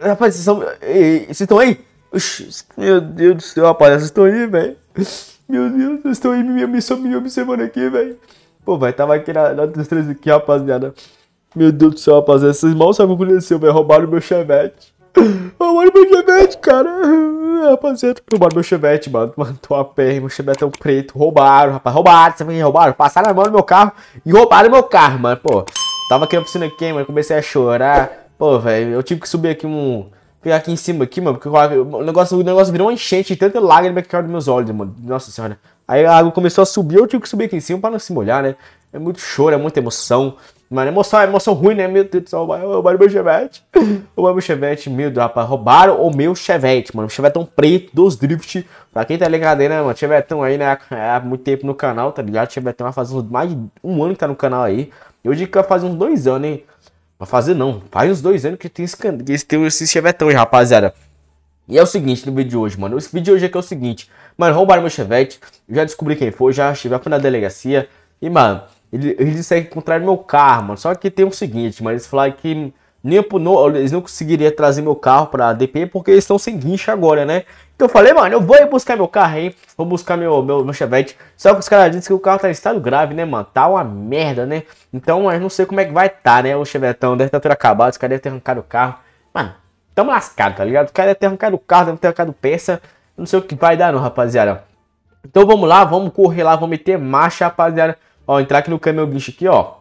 Rapaz, vocês, são... vocês estão aí? Meu Deus do céu, rapaz, vocês estão aí, velho? Meu Deus, vocês estão aí minha missão, me, observando aqui, velho. Pô, vai, tava aqui na, na 3 aqui, rapaziada. Meu Deus do céu, rapaziada, vocês mal sabem o que aconteceu, velho. Roubaram meu chevette o meu chevette, cara. É, rapaziada, o meu chevette, mano. mantou a perna, meu chevette é um preto. Roubaram, rapaz. Roubaram também, roubaram. Passaram a mão no meu carro e roubaram meu carro, mano. Pô, tava aqui na piscina aqui, mano. Comecei a chorar. Pô, velho, eu tive que subir aqui um. Pegar aqui em cima aqui, mano. Porque o negócio, o negócio virou uma enchente de tanta lágrima que caiu dos meus olhos, mano. Nossa senhora. Aí a água começou a subir, eu tive que subir aqui em cima pra não se molhar, né? É muito choro, é muita emoção. Mano, emoção, é emoção é ruim, né? Meu Deus do céu, roubaram meu chevette. Roubaram meu chevette, meu Deus, rapaz. Roubaram o meu chevette, mano. O chevetão é preto dos drift. Pra quem tá ligado aí, né, mano? Chevetão aí, né? Há muito tempo no canal, tá ligado? Chevetão vai fazer mais de um ano que tá no canal aí. Eu digo que vai fazer uns dois anos, hein? Vai fazer não. Faz uns dois anos que tem esse, que tem esse chevetão aí, rapaziada. E é o seguinte no vídeo de hoje, mano. Esse vídeo de hoje aqui é o seguinte. Mano, roubaram meu chevette. Já descobri quem foi, já estive na delegacia. E, mano... Ele, ele disse que contrário meu carro, mano. Só que tem o um seguinte, mas Eles falaram que nem eles não conseguiriam trazer meu carro pra DP porque eles estão sem guincho agora, né? Então eu falei, mano, eu vou ir buscar meu carro aí, vou buscar meu, meu, meu Chevette. Só que os caras dizem que o carro tá em estado grave, né, mano? Tá uma merda, né? Então, mas não sei como é que vai tá, né? O Chevetão deve estar tá tudo acabado, os caras devem ter arrancado o carro. Mano, tamo lascado, tá ligado? Os caras devem ter arrancado o carro, devem ter arrancado peça. Não sei o que vai dar, não, rapaziada. Então vamos lá, vamos correr lá, vamos meter marcha, rapaziada. Ó, entrar aqui no Camel guicho aqui, ó.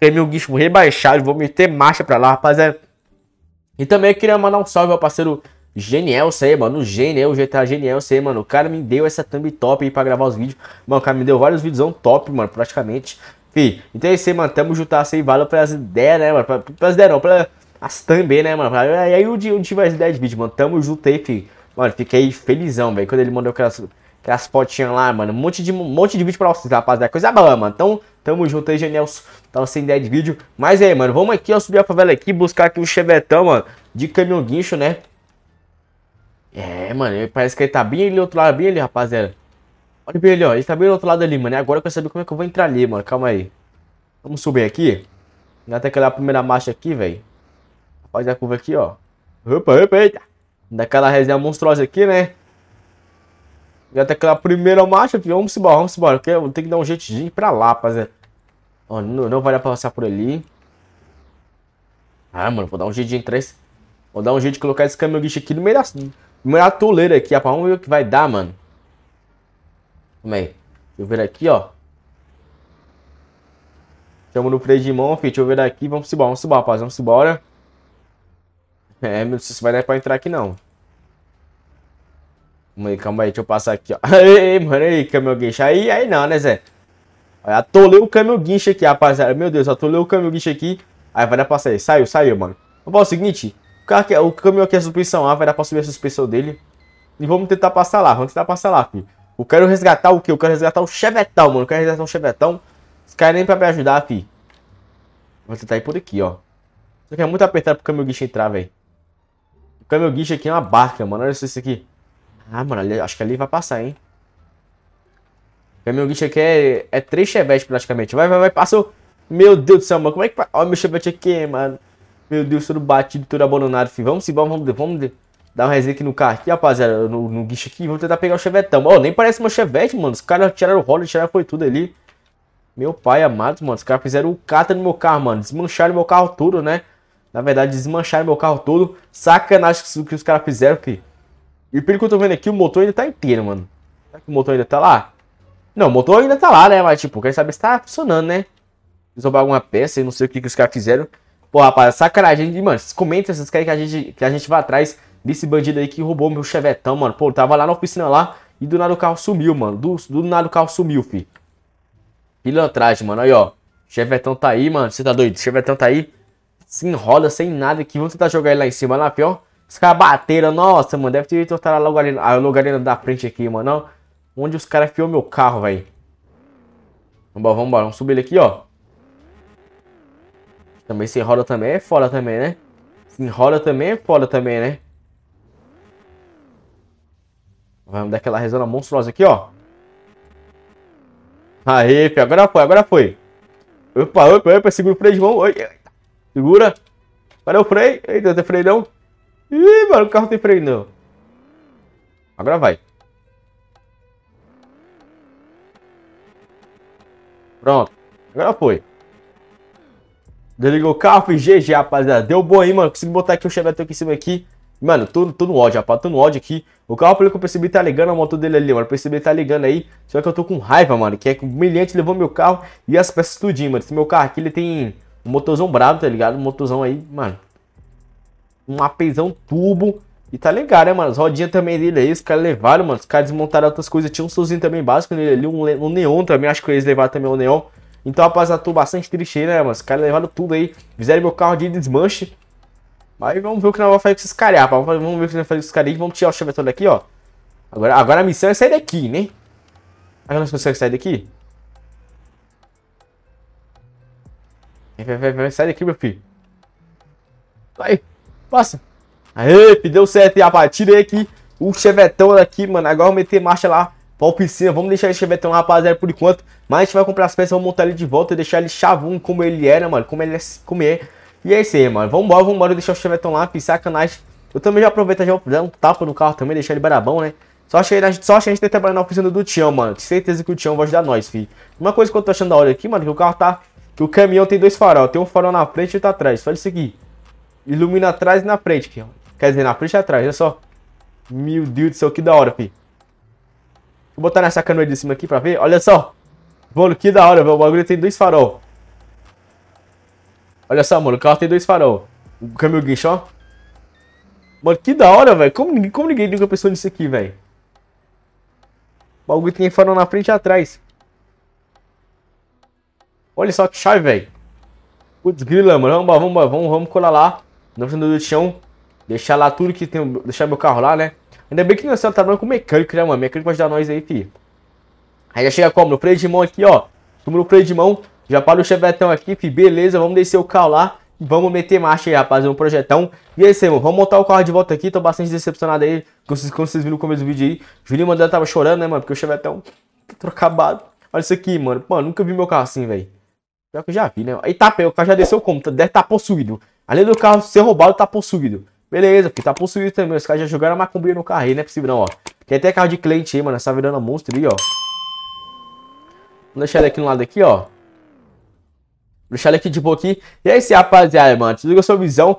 Camel guicho rebaixado, vou meter marcha pra lá, rapaziada. E também queria mandar um salve ao parceiro Geniel aí, mano. Geniel, GTA Geniel aí, mano. O cara me deu essa thumb top aí pra gravar os vídeos. Mano, o cara me deu vários vídeos top, mano, praticamente. Fih, então é isso aí, mano. Tamo juntar sem aí. Valeu pelas ideias, né, mano? Pelas ideias não, as também, né, mano? E aí o dia, o as ideias de vídeo mano. Tamo junto aí, fi. Mano, fiquei felizão, velho. Quando ele mandou aquelas tem as fotinhas lá, mano. Um monte de, um monte de vídeo pra vocês, rapaziada. Coisa boa, mano. Então, tamo junto aí, Genelson. Tava tá sem ideia de vídeo. Mas aí, mano, vamos aqui, ó, subir a favela aqui, buscar aqui um chevetão, mano, de caminhão guincho, né? É, mano, parece que ele tá bem ali, outro lado, bem ali, rapaziada. Olha bem ali, ó. Ele tá bem do outro lado ali, mano. E agora eu quero saber como é que eu vou entrar ali, mano. Calma aí. Vamos subir aqui. Dá até aquela primeira marcha aqui, velho. Faz a curva aqui, ó. Opa, opa, eita. Daquela resenha monstruosa aqui, né? Já tem tá aquela primeira marcha, filho. Vamos embora, vamos embora. Eu, eu tenho que dar um jeito de ir pra lá, rapaziada. não não, não vale passar por ali. Ah, mano, vou dar um jeito de entrar esse... Vou dar um jeito de colocar esse caminhão guicho aqui no meio da, no meio da toleira aqui, rapaz. Vamos ver o que vai dar, mano. Calma aí. Deixa eu ver aqui, ó. chamo no freio de mão, filho. Deixa eu ver daqui. Vamos embora, vamos embora, rapaz. Vamos embora. É, não sei se vai dar pra entrar aqui, não. Calma aí, calma aí, deixa eu passar aqui, ó. Ei, mano, aí, caminhão guincho. Aí, aí não, né, Zé? Atolei o caminhão guincho aqui, rapaziada. Meu Deus, atolei o caminhão guincho aqui. Aí vai dar pra sair. Saiu, saiu, mano. Vamos falar o seguinte. O, carro é, o caminhão aqui é a suspensão A, vai dar pra subir a suspensão dele. E vamos tentar passar lá, vamos tentar passar lá, filho. Eu quero resgatar o quê? Eu quero resgatar o chevetão, mano. Eu quero resgatar o chevetão. Os caras nem pra me ajudar, filho. Vou tentar ir por aqui, ó. Isso aqui é muito apertado pro caminhão guincho entrar, velho. O caminhão guincho aqui é uma barca, mano. Olha isso aqui. Ah, mano, ali, acho que ali vai passar, hein? Caminhão guincho aqui é, é três chevetes praticamente. Vai, vai, vai, passou. Meu Deus do céu, mano. Como é que... Olha meu chevette aqui, mano. Meu Deus, tudo batido, tudo abandonado, filho. Vamos embora, vamos, vamos, vamos dar um resenha aqui no carro aqui, rapaziada. No, no guincho aqui. Vamos tentar pegar o chevetão. Ó, oh, nem parece meu chevette, mano. Os caras tiraram o roller, tiraram foi tudo ali. Meu pai amado, mano. Os caras fizeram o cata no meu carro, mano. Desmancharam meu carro todo, né? Na verdade, desmancharam meu carro todo. Sacanagem que os caras fizeram, filho. E pelo que eu tô vendo aqui, o motor ainda tá inteiro, mano. Será que o motor ainda tá lá? Não, o motor ainda tá lá, né? Mas, tipo, quer saber se tá funcionando, né? Quis roubar alguma peça e não sei o que, que os caras fizeram. Pô, rapaz, sacanagem. Mano, comenta se vocês querem que a gente, que a gente vá atrás desse bandido aí que roubou meu chevetão, mano. Pô, tava lá na oficina lá e do nada o carro sumiu, mano. Do, do nada o carro sumiu, fi. Pilantragem, mano. Aí, ó. Chevetão tá aí, mano. Você tá doido? Chevetão tá aí. Se enrola sem nada aqui. Vamos tentar jogar ele lá em cima, lá, pior. Os caras bateram, nossa, mano, deve ter tortado a logarina, a ah, logarina da frente aqui, mano. Onde os caras fiou meu carro, velho. Vambora, vambora, vamos subir ele aqui, ó. Também se enrola também é foda também, né? Se enrola também é foda também, né? Vamos dar aquela rezona monstruosa aqui, ó. Aê, filho, agora foi, agora foi. Opa, opa, opa, segura o freio de mão. Segura. Cadê é o freio? Eita, não tem freio não. Ih, mano, o carro tem freio não. Agora vai. Pronto. Agora foi. Desligou o carro, e GG, rapaziada. Deu bom aí, mano. Consegui botar aqui o Chevette aqui em cima aqui. Mano, tô, tô no ódio, rapaz. Tô no ódio aqui. O carro, pelo que eu percebi, tá ligando a moto dele ali, mano. Eu percebi tá ligando aí. Só que eu tô com raiva, mano. Que é que o milhante levou meu carro e as peças tudinho, mano. Esse meu carro aqui, ele tem um motorzão brabo, tá ligado? Um motorzão aí, mano um apezão turbo. E tá legal, né, mano? As rodinhas também dele aí, os caras levaram, mano. Os caras desmontaram outras coisas. Tinha um sozinho também básico nele ali, um, um neon também. Acho que eles levaram também o um neon. Então, rapaziada, tô bastante triste aí, né, mano? Os caras levaram tudo aí. Fizeram meu carro de desmanche. Mas vamos ver o que nós vamos fazer com esses caras, rapaz. Vamos ver o que nós vamos fazer com esses caras aí. Vamos tirar o todo daqui, ó. Agora, agora a missão é sair daqui, né? Agora nós conseguimos sair daqui? Vai, vai, vai, sai daqui, meu filho. Vai. Passa. Aê, deu certo, rapaz. Tirei aqui o chevetão daqui, mano. Agora vou meter marcha lá pra piscina. Vamos deixar esse chevetão lá, rapaziada, por enquanto. Mas a gente vai comprar as peças, vamos montar ele de volta e deixar ele chavum como ele era, mano. Como ele é, como é. E é isso aí, mano. Vambora, vambora deixar o chevetão lá, pisar canais. Eu também já aproveito já vou dar um tapa no carro também, deixar ele barabão, né? Só achei, só achei a gente ter tá trabalhado na oficina do Tião, mano. Que certeza que o Tião vai ajudar nós, filho. Uma coisa que eu tô achando da hora aqui, mano, que o carro tá... Que o caminhão tem dois farol. Tem um farol na frente e outro atrás. Só isso aqui. Ilumina atrás e na frente, Quer dizer, na frente e atrás, olha só. Meu Deus do céu, que da hora, fi. Vou botar nessa canoa de cima aqui pra ver. Olha só. Mano, que da hora, velho. O bagulho tem dois farol. Olha só, mano. O carro tem dois farol. O caminho guincho, ó. Mano, que da hora, velho. Como, como ninguém nunca pensou nisso aqui, velho? O bagulho tem farol na frente e atrás. Olha só que chave, velho. Putz, grila, mano. Vamos, vamos, vamos, vamos colar lá fundo do chão, deixar lá tudo que tem, deixar meu carro lá, né? Ainda bem que nós estamos trabalhando com mecânico, né, mano? Mecânico vai ajudar nós aí, fi. Aí já chega como? No freio de mão aqui, ó. Toma no freio de mão, já para o chevetão aqui, fi. Beleza, vamos descer o carro lá e vamos meter marcha aí, rapaz. Um projetão. E é aí, mano. Vamos montar o carro de volta aqui. Tô bastante decepcionado aí, como vocês, como vocês viram no começo do vídeo aí. Julinho Mandela tava chorando, né, mano? Porque o chevetão tá acabado. Olha isso aqui, mano. Mano, nunca vi meu carro assim, velho. Pior que eu já vi, né? Eita, o carro já desceu como? Deve estar tá possuído. Além do carro ser roubado, tá possuído. Beleza, porque tá possuído também. Os caras já jogaram a macumbinha no carro aí, não é possível não, ó. Tem até carro de cliente aí, mano. Essa virando monstro ali, ó. Vou deixar ele aqui no lado aqui, ó. Vou deixar ele aqui de boa E é isso aí, rapaziada, mano. Se liga a sua visão.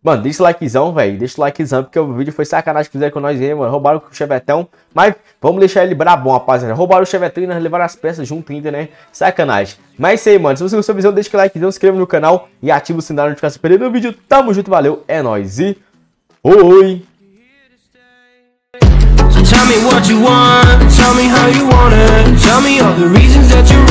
Mano, deixa o likezão, velho. Deixa o likezão, porque o vídeo foi sacanagem que fizeram com nós aí, mano. Roubaram o chevetão. Mas vamos deixar ele brabão, rapaziada. Roubaram o chevetão e nós levaram as peças junto ainda, né? Sacanagem. Mas é isso aí, mano. Se você gostou do visão, deixa o likezão, se inscreva no canal e ativa o sininho da notificação para o vídeo. Tamo junto, valeu. É nóis e... Oi! So tell me what you want, tell me how you want it, tell me all the reasons that you